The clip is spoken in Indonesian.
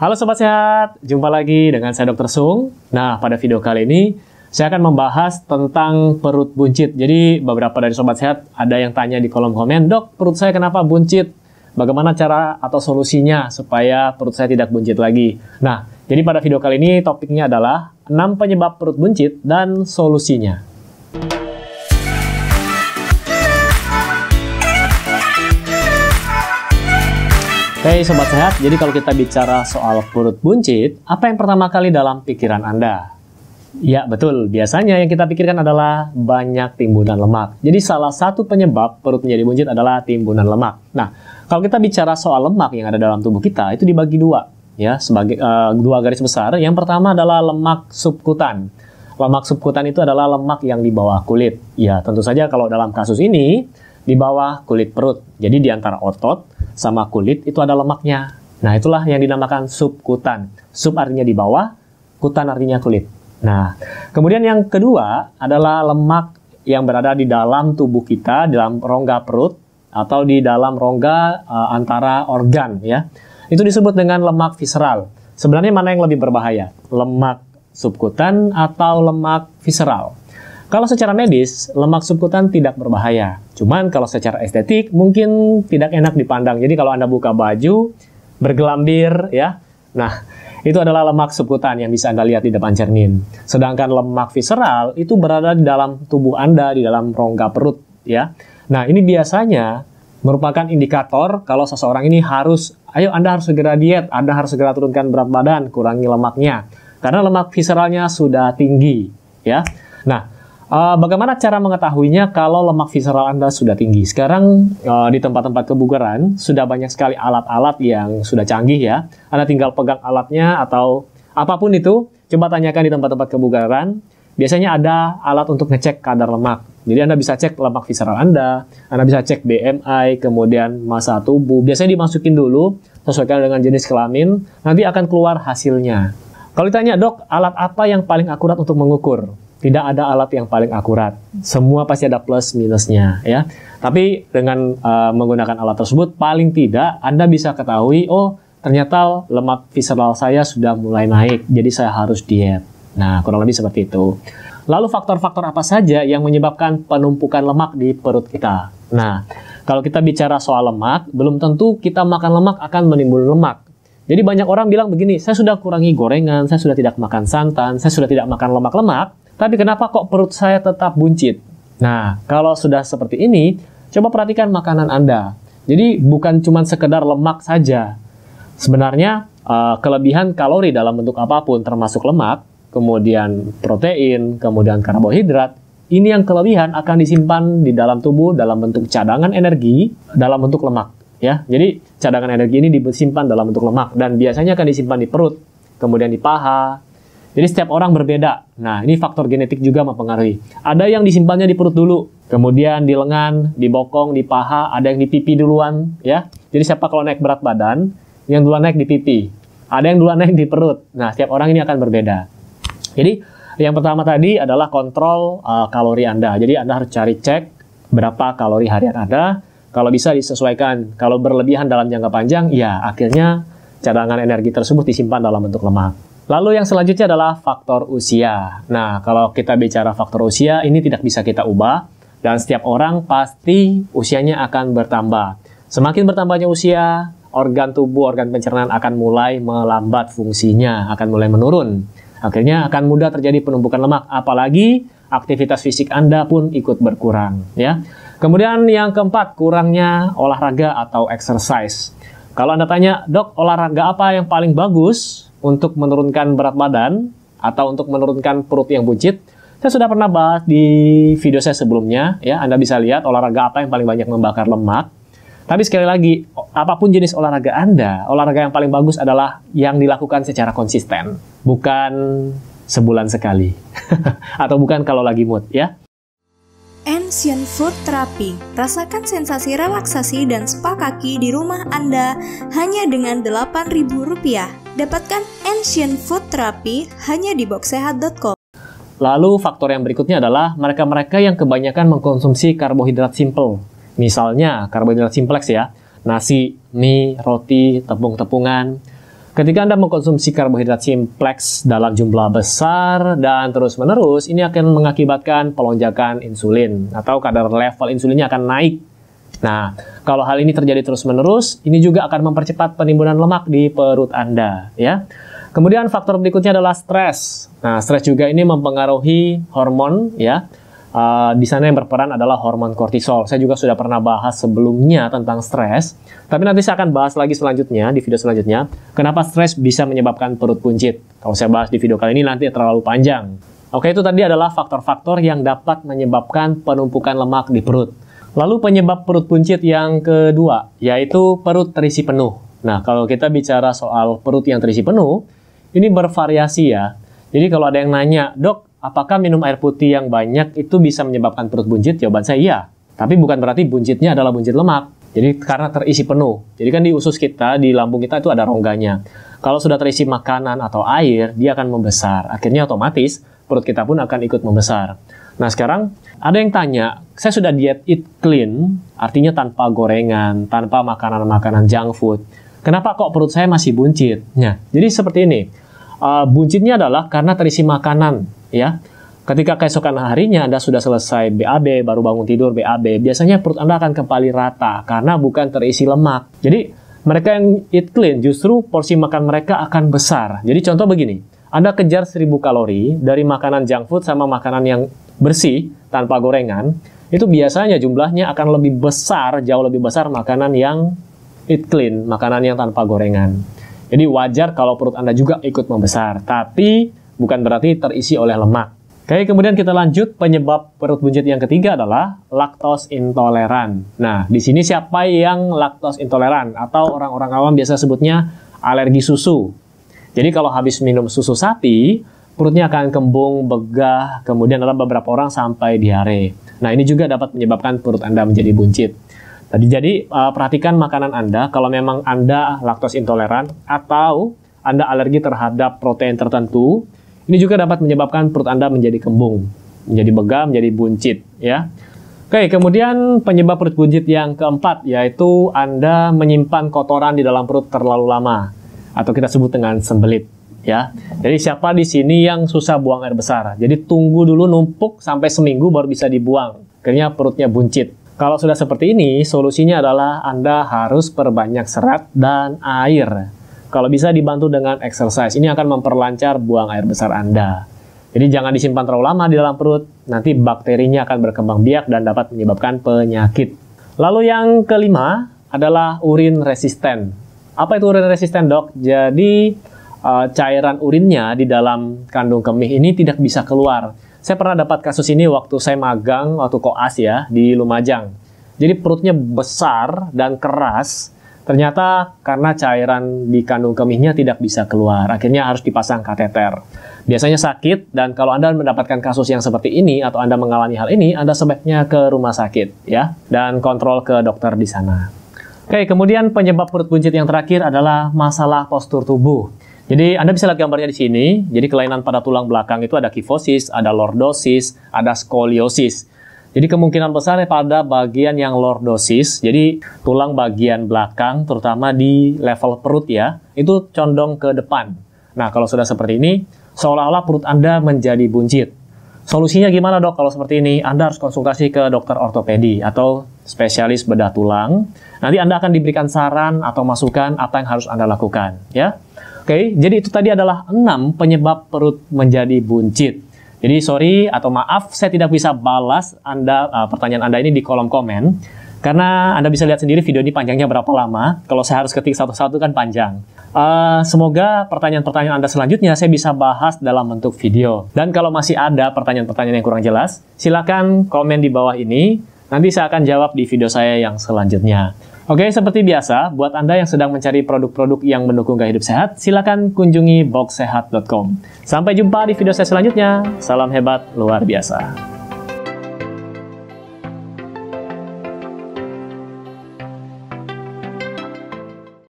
Halo Sobat Sehat, jumpa lagi dengan saya Dr. Sung. Nah, pada video kali ini saya akan membahas tentang perut buncit. Jadi beberapa dari Sobat Sehat ada yang tanya di kolom komen, Dok, perut saya kenapa buncit? Bagaimana cara atau solusinya supaya perut saya tidak buncit lagi? Nah, jadi pada video kali ini topiknya adalah 6 penyebab perut buncit dan solusinya. Hai Sobat Sehat, jadi kalau kita bicara soal perut buncit, apa yang pertama kali dalam pikiran Anda? Ya betul, biasanya yang kita pikirkan adalah banyak timbunan lemak. Jadi salah satu penyebab perut menjadi buncit adalah timbunan lemak. Nah, kalau kita bicara soal lemak yang ada dalam tubuh kita, itu dibagi dua. Ya, sebagai uh, dua garis besar. Yang pertama adalah lemak subkutan. Lemak subkutan itu adalah lemak yang di bawah kulit. Ya, tentu saja kalau dalam kasus ini, di bawah kulit perut. Jadi di antara otot, sama kulit itu ada lemaknya. Nah, itulah yang dinamakan subkutan. Sub artinya di bawah, kutan artinya kulit. Nah, kemudian yang kedua adalah lemak yang berada di dalam tubuh kita, dalam rongga perut atau di dalam rongga uh, antara organ ya. Itu disebut dengan lemak visceral. Sebenarnya mana yang lebih berbahaya? Lemak subkutan atau lemak visceral? Kalau secara medis, lemak subkutan tidak berbahaya. Cuman kalau secara estetik mungkin tidak enak dipandang. Jadi kalau Anda buka baju, bergelambir ya. Nah, itu adalah lemak subkutan yang bisa Anda lihat di depan cermin. Sedangkan lemak visceral itu berada di dalam tubuh Anda, di dalam rongga perut ya. Nah, ini biasanya merupakan indikator kalau seseorang ini harus ayo Anda harus segera diet, Anda harus segera turunkan berat badan, kurangi lemaknya. Karena lemak visceralnya sudah tinggi ya. Nah, Uh, bagaimana cara mengetahuinya kalau lemak visceral Anda sudah tinggi? Sekarang uh, di tempat-tempat kebugaran sudah banyak sekali alat-alat yang sudah canggih ya. Anda tinggal pegang alatnya atau apapun itu, coba tanyakan di tempat-tempat kebugaran. Biasanya ada alat untuk ngecek kadar lemak. Jadi Anda bisa cek lemak visceral Anda, Anda bisa cek BMI, kemudian massa tubuh. Biasanya dimasukin dulu, sesuaikan dengan jenis kelamin, nanti akan keluar hasilnya. Kalau ditanya, dok, alat apa yang paling akurat untuk mengukur? tidak ada alat yang paling akurat. Semua pasti ada plus minusnya ya. Tapi dengan uh, menggunakan alat tersebut paling tidak Anda bisa ketahui oh ternyata lemak visceral saya sudah mulai naik jadi saya harus diet. Nah, kurang lebih seperti itu. Lalu faktor-faktor apa saja yang menyebabkan penumpukan lemak di perut kita? Nah, kalau kita bicara soal lemak, belum tentu kita makan lemak akan menimbul lemak. Jadi banyak orang bilang begini, saya sudah kurangi gorengan, saya sudah tidak makan santan, saya sudah tidak makan lemak-lemak, tapi kenapa kok perut saya tetap buncit? Nah, kalau sudah seperti ini, coba perhatikan makanan Anda. Jadi bukan cuma sekedar lemak saja. Sebenarnya eh, kelebihan kalori dalam bentuk apapun termasuk lemak, kemudian protein, kemudian karbohidrat, ini yang kelebihan akan disimpan di dalam tubuh dalam bentuk cadangan energi, dalam bentuk lemak ya. Jadi cadangan energi ini disimpan dalam bentuk lemak dan biasanya akan disimpan di perut, kemudian di paha, jadi setiap orang berbeda. Nah, ini faktor genetik juga mempengaruhi. Ada yang disimpannya di perut dulu, kemudian di lengan, di bokong, di paha, ada yang di pipi duluan, ya. Jadi siapa kalau naik berat badan, yang duluan naik di pipi. Ada yang duluan naik di perut. Nah, setiap orang ini akan berbeda. Jadi, yang pertama tadi adalah kontrol uh, kalori Anda. Jadi, Anda harus cari cek berapa kalori harian Anda. Kalau bisa disesuaikan. Kalau berlebihan dalam jangka panjang, ya akhirnya cadangan energi tersebut disimpan dalam bentuk lemak. Lalu yang selanjutnya adalah faktor usia. Nah, kalau kita bicara faktor usia, ini tidak bisa kita ubah dan setiap orang pasti usianya akan bertambah. Semakin bertambahnya usia, organ tubuh, organ pencernaan akan mulai melambat fungsinya, akan mulai menurun. Akhirnya akan mudah terjadi penumpukan lemak, apalagi aktivitas fisik Anda pun ikut berkurang, ya. Kemudian yang keempat, kurangnya olahraga atau exercise. Kalau Anda tanya, "Dok, olahraga apa yang paling bagus?" untuk menurunkan berat badan atau untuk menurunkan perut yang buncit, saya sudah pernah bahas di video saya sebelumnya ya. Anda bisa lihat olahraga apa yang paling banyak membakar lemak. Tapi sekali lagi, apapun jenis olahraga Anda, olahraga yang paling bagus adalah yang dilakukan secara konsisten, bukan sebulan sekali atau bukan kalau lagi mood ya. Ancient Food Therapy. Rasakan sensasi relaksasi dan spa kaki di rumah Anda hanya dengan Rp8.000. Dapatkan Ancient Food Therapy hanya di boxsehat.com. Lalu faktor yang berikutnya adalah mereka-mereka yang kebanyakan mengkonsumsi karbohidrat simple. Misalnya karbohidrat simpleks ya, nasi, mie, roti, tepung-tepungan. Ketika Anda mengkonsumsi karbohidrat simpleks dalam jumlah besar dan terus-menerus, ini akan mengakibatkan pelonjakan insulin atau kadar level insulinnya akan naik. Nah, kalau hal ini terjadi terus-menerus, ini juga akan mempercepat penimbunan lemak di perut Anda, ya. Kemudian faktor berikutnya adalah stres. Nah, stres juga ini mempengaruhi hormon, ya. Uh, di sana yang berperan adalah hormon kortisol. Saya juga sudah pernah bahas sebelumnya tentang stres, tapi nanti saya akan bahas lagi selanjutnya di video selanjutnya. Kenapa stres bisa menyebabkan perut buncit? Kalau saya bahas di video kali ini nanti terlalu panjang. Oke, itu tadi adalah faktor-faktor yang dapat menyebabkan penumpukan lemak di perut. Lalu penyebab perut buncit yang kedua, yaitu perut terisi penuh. Nah, kalau kita bicara soal perut yang terisi penuh, ini bervariasi ya. Jadi kalau ada yang nanya, dok, apakah minum air putih yang banyak itu bisa menyebabkan perut buncit? Jawaban saya iya. Tapi bukan berarti buncitnya adalah buncit lemak. Jadi karena terisi penuh. Jadi kan di usus kita, di lambung kita itu ada rongganya. Kalau sudah terisi makanan atau air, dia akan membesar. Akhirnya otomatis perut kita pun akan ikut membesar. Nah sekarang ada yang tanya, saya sudah diet eat clean, artinya tanpa gorengan, tanpa makanan-makanan junk food. Kenapa kok perut saya masih buncit? Ya, jadi seperti ini. Uh, buncitnya adalah karena terisi makanan, ya. Ketika keesokan harinya Anda sudah selesai BAB, baru bangun tidur BAB, biasanya perut Anda akan kembali rata karena bukan terisi lemak. Jadi mereka yang eat clean justru porsi makan mereka akan besar. Jadi contoh begini, anda kejar 1000 kalori dari makanan junk food sama makanan yang bersih tanpa gorengan, itu biasanya jumlahnya akan lebih besar, jauh lebih besar makanan yang eat clean, makanan yang tanpa gorengan. Jadi wajar kalau perut Anda juga ikut membesar, tapi bukan berarti terisi oleh lemak. Oke, kemudian kita lanjut penyebab perut buncit yang ketiga adalah laktos intoleran. Nah, di sini siapa yang laktos intoleran atau orang-orang awam biasa sebutnya alergi susu. Jadi kalau habis minum susu sapi, perutnya akan kembung, begah, kemudian ada beberapa orang sampai diare. Nah ini juga dapat menyebabkan perut Anda menjadi buncit. Tadi jadi eh, perhatikan makanan Anda kalau memang Anda laktos intoleran atau Anda alergi terhadap protein tertentu, ini juga dapat menyebabkan perut Anda menjadi kembung, menjadi begah, menjadi buncit ya. Oke, kemudian penyebab perut buncit yang keempat yaitu Anda menyimpan kotoran di dalam perut terlalu lama atau kita sebut dengan sembelit ya. Jadi siapa di sini yang susah buang air besar? Jadi tunggu dulu numpuk sampai seminggu baru bisa dibuang. Akhirnya perutnya buncit. Kalau sudah seperti ini, solusinya adalah Anda harus perbanyak serat dan air. Kalau bisa dibantu dengan exercise, ini akan memperlancar buang air besar Anda. Jadi jangan disimpan terlalu lama di dalam perut, nanti bakterinya akan berkembang biak dan dapat menyebabkan penyakit. Lalu yang kelima adalah urin resisten apa itu urin resisten dok? Jadi uh, cairan urinnya di dalam kandung kemih ini tidak bisa keluar. Saya pernah dapat kasus ini waktu saya magang waktu koas ya di Lumajang. Jadi perutnya besar dan keras. Ternyata karena cairan di kandung kemihnya tidak bisa keluar, akhirnya harus dipasang kateter. Biasanya sakit dan kalau Anda mendapatkan kasus yang seperti ini atau Anda mengalami hal ini, Anda sebaiknya ke rumah sakit ya dan kontrol ke dokter di sana. Oke, kemudian penyebab perut buncit yang terakhir adalah masalah postur tubuh. Jadi Anda bisa lihat gambarnya di sini. Jadi kelainan pada tulang belakang itu ada kifosis, ada lordosis, ada skoliosis. Jadi kemungkinan besar pada bagian yang lordosis, jadi tulang bagian belakang terutama di level perut ya, itu condong ke depan. Nah, kalau sudah seperti ini, seolah-olah perut Anda menjadi buncit. Solusinya gimana dok kalau seperti ini? Anda harus konsultasi ke dokter ortopedi atau spesialis bedah tulang. Nanti Anda akan diberikan saran atau masukan apa yang harus Anda lakukan, ya. Oke, jadi itu tadi adalah 6 penyebab perut menjadi buncit. Jadi sorry atau maaf saya tidak bisa balas Anda uh, pertanyaan Anda ini di kolom komen karena Anda bisa lihat sendiri video ini panjangnya berapa lama. Kalau saya harus ketik satu-satu kan panjang. Uh, semoga pertanyaan-pertanyaan Anda selanjutnya saya bisa bahas dalam bentuk video. Dan kalau masih ada pertanyaan-pertanyaan yang kurang jelas, silakan komen di bawah ini. Nanti saya akan jawab di video saya yang selanjutnya. Oke, seperti biasa, buat Anda yang sedang mencari produk-produk yang mendukung gaya hidup sehat, silakan kunjungi boxsehat.com. Sampai jumpa di video saya selanjutnya. Salam hebat luar biasa.